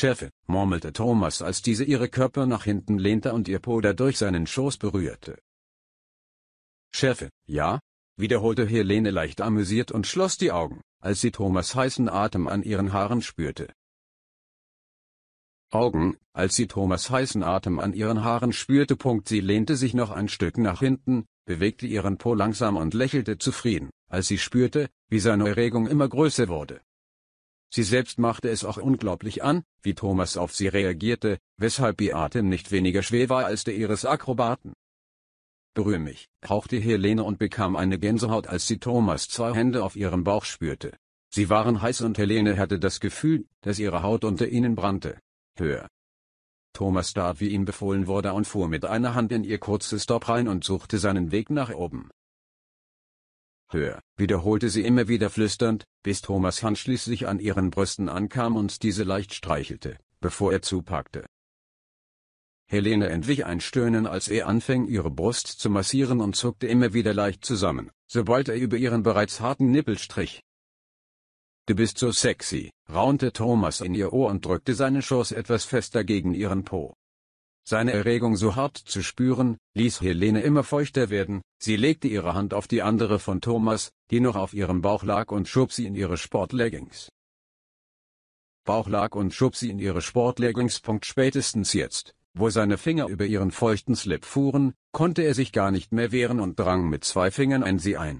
Chefe, murmelte Thomas, als diese ihre Körper nach hinten lehnte und ihr Poder durch seinen Schoß berührte. Chefe, ja? wiederholte Helene leicht amüsiert und schloss die Augen, als sie Thomas heißen Atem an ihren Haaren spürte. Augen, als sie Thomas heißen Atem an ihren Haaren spürte. Punkt, sie lehnte sich noch ein Stück nach hinten, bewegte ihren Po langsam und lächelte zufrieden, als sie spürte, wie seine Erregung immer größer wurde. Sie selbst machte es auch unglaublich an, wie Thomas auf sie reagierte, weshalb ihr Atem nicht weniger schwer war als der ihres Akrobaten. Berühr mich, hauchte Helene und bekam eine Gänsehaut, als sie Thomas zwei Hände auf ihrem Bauch spürte. Sie waren heiß und Helene hatte das Gefühl, dass ihre Haut unter ihnen brannte. Hör. Thomas tat, wie ihm befohlen wurde und fuhr mit einer Hand in ihr kurzes Top rein und suchte seinen Weg nach oben. Hör, wiederholte sie immer wieder flüsternd, bis Thomas Hand schließlich an ihren Brüsten ankam und diese leicht streichelte, bevor er zupackte. Helene entwich ein Stöhnen, als er anfing, ihre Brust zu massieren und zuckte immer wieder leicht zusammen, sobald er über ihren bereits harten Nippel strich. Du bist so sexy, raunte Thomas in ihr Ohr und drückte seine Schoß etwas fester gegen ihren Po. Seine Erregung so hart zu spüren, ließ Helene immer feuchter werden, sie legte ihre Hand auf die andere von Thomas, die noch auf ihrem Bauch lag und schob sie in ihre Sportleggings. Bauch lag und schob sie in ihre Sportleggings. Spätestens jetzt, wo seine Finger über ihren feuchten Slip fuhren, konnte er sich gar nicht mehr wehren und drang mit zwei Fingern in sie ein.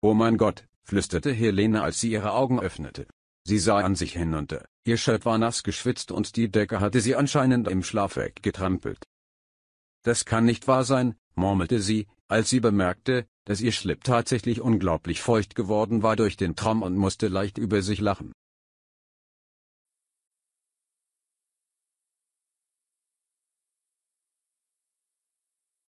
Oh mein Gott, flüsterte Helene als sie ihre Augen öffnete. Sie sah an sich hinunter, ihr Shirt war nass geschwitzt und die Decke hatte sie anscheinend im Schlaf weggetrampelt. Das kann nicht wahr sein, murmelte sie, als sie bemerkte, dass ihr Schlipp tatsächlich unglaublich feucht geworden war durch den Traum und musste leicht über sich lachen.